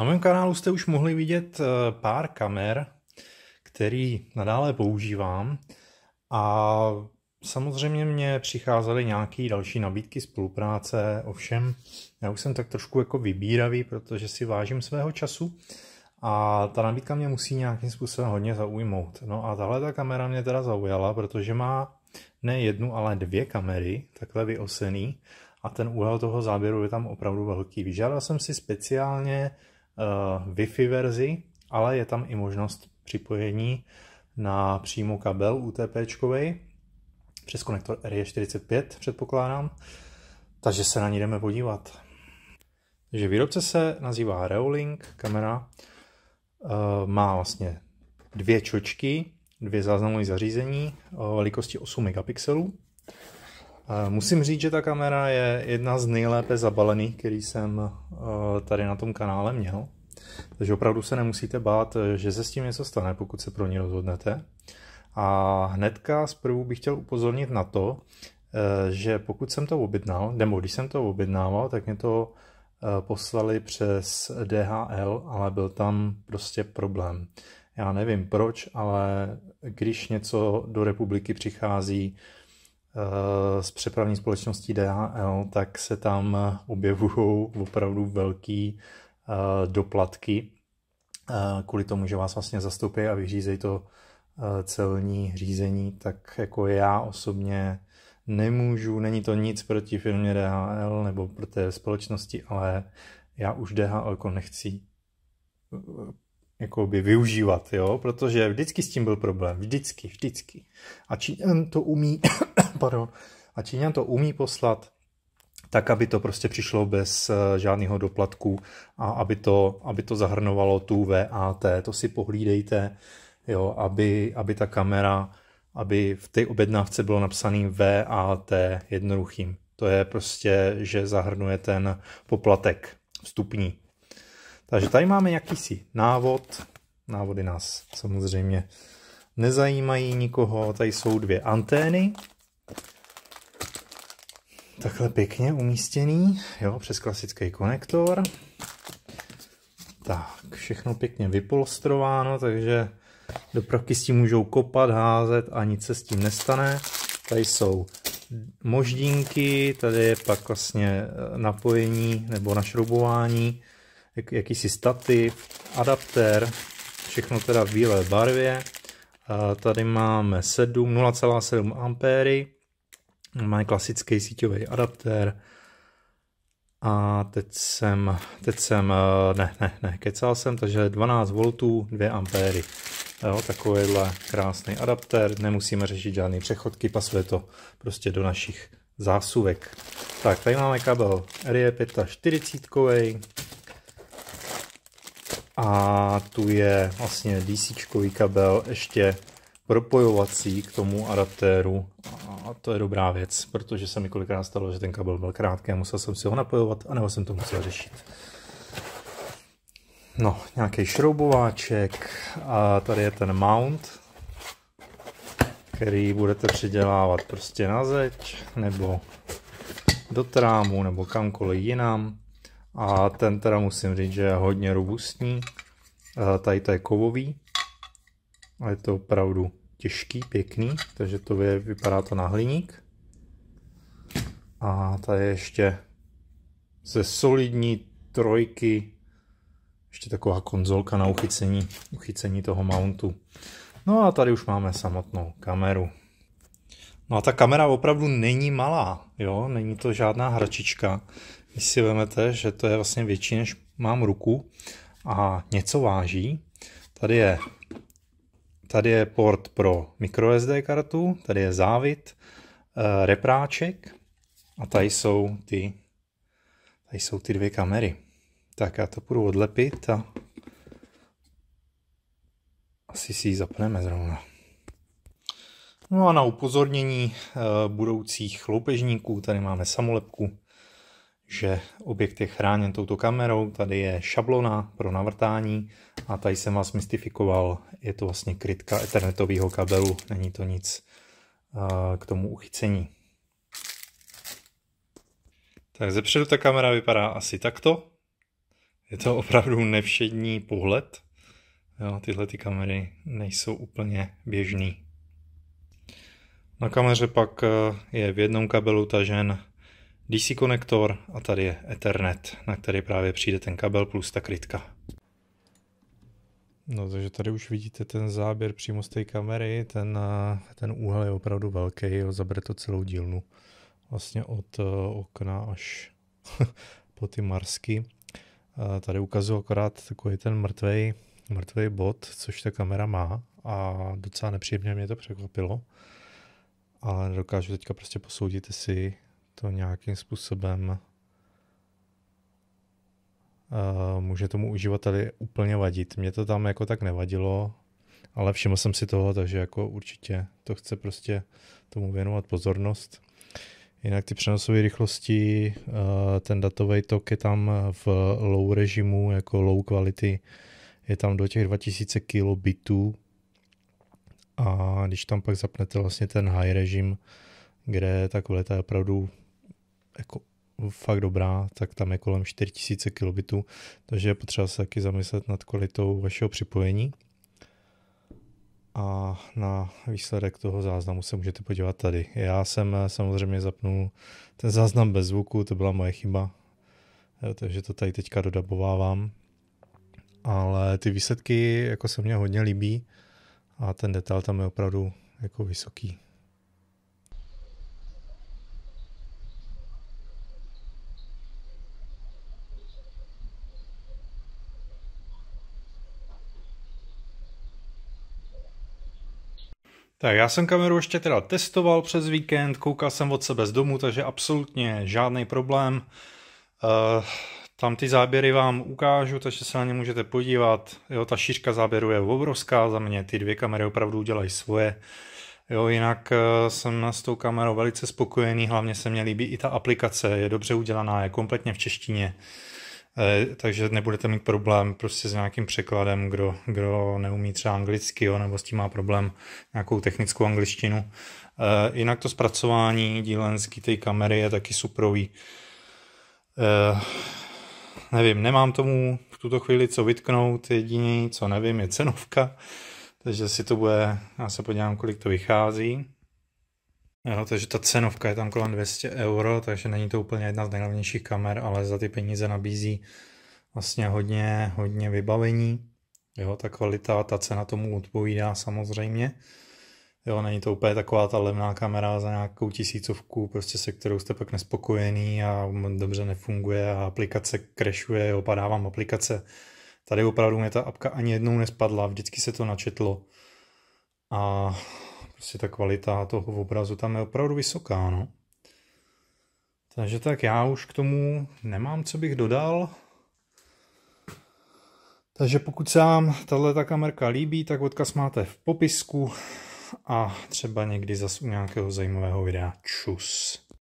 Na mém kanálu jste už mohli vidět eh, pár kamer, který nadále používám a samozřejmě mě přicházely nějaké další nabídky spolupráce, ovšem já už jsem tak trošku jako vybíravý, protože si vážím svého času a ta nabídka mě musí nějakým způsobem hodně zaujmout. No a tahle ta kamera mě teda zaujala, protože má ne jednu, ale dvě kamery, takhle vyosený a ten úhel toho záběru je tam opravdu velký. Vyžádal jsem si speciálně Eh, Wi-Fi verzi, ale je tam i možnost připojení na přímo kabel UTP přes konektor RJ45 e předpokládám, takže se na ní jdeme podívat. Takže výrobce se nazývá Reolink kamera, eh, má vlastně dvě čočky, dvě záznamové zařízení eh, velikosti 8 megapixelů Musím říct, že ta kamera je jedna z nejlépe zabalených, který jsem eh, tady na tom kanále měl. Takže opravdu se nemusíte bát, eh, že se s tím něco stane, pokud se pro ní rozhodnete. A hnedka zprvu bych chtěl upozornit na to, eh, že pokud jsem to objednal, nebo když jsem to objednával, tak mě to poslali přes DHL, ale byl tam prostě problém. Já nevím proč, ale když něco do republiky přichází, s eh, přepravní společností DHL, tak se tam objevují opravdu velké eh, doplatky eh, kvůli tomu, že vás vlastně zastoupí a vyřízejí to celní řízení, tak jako já osobně nemůžu, není to nic proti firmě DHL nebo pro té společnosti, ale já už DHL jako nechci jakoby využívat, jo, protože vždycky s tím byl problém, vždycky, vždycky. A Číňan to umí, pardon, a Číňan to umí poslat tak, aby to prostě přišlo bez eh, žádného doplatku a aby to, aby to zahrnovalo tu VAT, to si pohlídejte, jo, aby, aby ta kamera, aby v té objednávce bylo napsaný VAT jednoduchým. To je prostě, že zahrnuje ten poplatek vstupní. Takže tady máme jakýsi návod. Návody nás samozřejmě nezajímají nikoho. Tady jsou dvě antény. Takhle pěkně umístěný, jo, přes klasický konektor. Tak, všechno pěkně vypolstrováno, takže dopravky s tím můžou kopat, házet a nic se s tím nestane. Tady jsou moždínky, tady je pak vlastně eh, napojení nebo našroubování jak, jakýsi stativ, adaptér, všechno teda v bílé barvě. A tady máme 0,7 ampéry, máme klasický síťový adaptér, a teď jsem, teď jsem, eh, ne, ne, ne, kecal jsem, takže 12 V, 2 ampéry. Jo, takovýhle krásný adaptér, nemusíme řešit žádné přechodky, pasuje to prostě do našich zásuvek. Tak, tady máme kabel RE45, a tu je vlastně DC kabel ještě propojovací k tomu adaptéru a to je dobrá věc, protože se mi kolikrát stalo, že ten kabel byl krátký a musel jsem si ho napojovat, anebo jsem to musel řešit. No, nějaký šroubováček a tady je ten mount, který budete předělávat prostě na zeď nebo do trámu nebo kamkoliv jinam. A ten teda musím říct, že je hodně robustní. Eh, tady to je kovový. A je to opravdu těžký, pěkný, takže to je, vypadá to na hliník. A tady ještě ze solidní trojky ještě taková konzolka na uchycení, uchycení toho mountu. No a tady už máme samotnou kameru. No a ta kamera opravdu není malá, jo, není to žádná hračička. Když si vezmete, že to je vlastně větší než mám ruku a něco váží, tady je, tady je port pro microSD kartu, tady je závit, eh, repráček a tady jsou ty, tady jsou ty dvě kamery. Tak já to půjdu odlepit a asi si ji zapneme zrovna. No a na upozornění eh, budoucích loupežníků tady máme samolepku že objekt je chráněn touto kamerou. Tady je šablona pro navrtání a tady jsem vás mystifikoval. Je to vlastně krytka ethernetového kabelu, není to nic eh, k tomu uchycení. Tak zepředu ta kamera vypadá asi takto. Je to opravdu nevšední pohled. Jo, tyhle ty kamery nejsou úplně běžný. Na kameře pak eh, je v jednom kabelu tažen DC konektor a tady je Ethernet, na který právě přijde ten kabel plus ta krytka. No takže tady už vidíte ten záběr přímo z té kamery, ten, eh, ten úhel je opravdu velký, jo, zabere to celou dílnu. Vlastně od eh, okna až po ty marsky. Eh, tady ukazuje akorát takový ten mrtvej, mrtvej bod, což ta kamera má a docela nepříjemně mě to překvapilo. Ale nedokážu teďka prostě posoudit, jestli to nějakým způsobem uh, může tomu uživateli úplně vadit. Mně to tam jako tak nevadilo, ale všiml jsem si toho, takže jako určitě to chce prostě tomu věnovat pozornost. Jinak ty přenosové rychlosti, eh, ten datový tok je tam v low režimu, jako low quality, je tam do těch 2000 kilobitů a když tam pak zapnete vlastně ten high režim, kde ta kvalita je opravdu jako fakt dobrá, tak tam je kolem 4000 kilobitů, takže je potřeba se taky zamyslet nad kvalitou vašeho připojení. A na výsledek toho záznamu se můžete podívat tady. Já jsem eh, samozřejmě zapnul ten záznam bez zvuku, to byla moje chyba, eh, takže to tady teďka dodabovávám. Ale ty výsledky jako se mně hodně líbí a ten detail tam je opravdu jako vysoký. Tak já jsem kameru ještě teda testoval přes víkend, koukal jsem od sebe z domu, takže absolutně žádný problém. Uh, tam ty záběry vám ukážu, takže se na ně můžete podívat. Jo, ta šířka záběru je obrovská za mě, ty dvě kamery opravdu udělají svoje. Jo, jinak eh, jsem s tou kamerou velice spokojený, hlavně se mě líbí i ta aplikace, je dobře udělaná, je kompletně v češtině. Eh, takže nebudete mít problém prostě s nějakým překladem, kdo, kdo neumí třeba anglicky, jo, nebo s tím má problém nějakou technickou angličtinu. Eh, jinak to zpracování dílenský té kamery je taky suprový. Eh, nevím, nemám tomu v tuto chvíli co vytknout, jediný, co nevím, je cenovka, takže si to bude, já se podívám, kolik to vychází. Jo, takže ta cenovka je tam kolem 200 euro, takže není to úplně jedna z nejlevnějších kamer, ale za ty peníze nabízí vlastně hodně, hodně vybavení. Jo, ta kvalita, ta cena tomu odpovídá samozřejmě. Jo, není to úplně taková ta levná kamera za nějakou tisícovku, prostě se kterou jste pak nespokojený a dobře nefunguje a aplikace crashuje, jo, padá vám aplikace. Tady opravdu mě ta apka ani jednou nespadla, vždycky se to načetlo. A prostě ta kvalita toho obrazu tam je opravdu vysoká, no. Takže tak já už k tomu nemám, co bych dodal. Takže pokud se vám tahle kamerka líbí, tak odkaz máte v popisku a třeba někdy zase u nějakého zajímavého videa. Čus.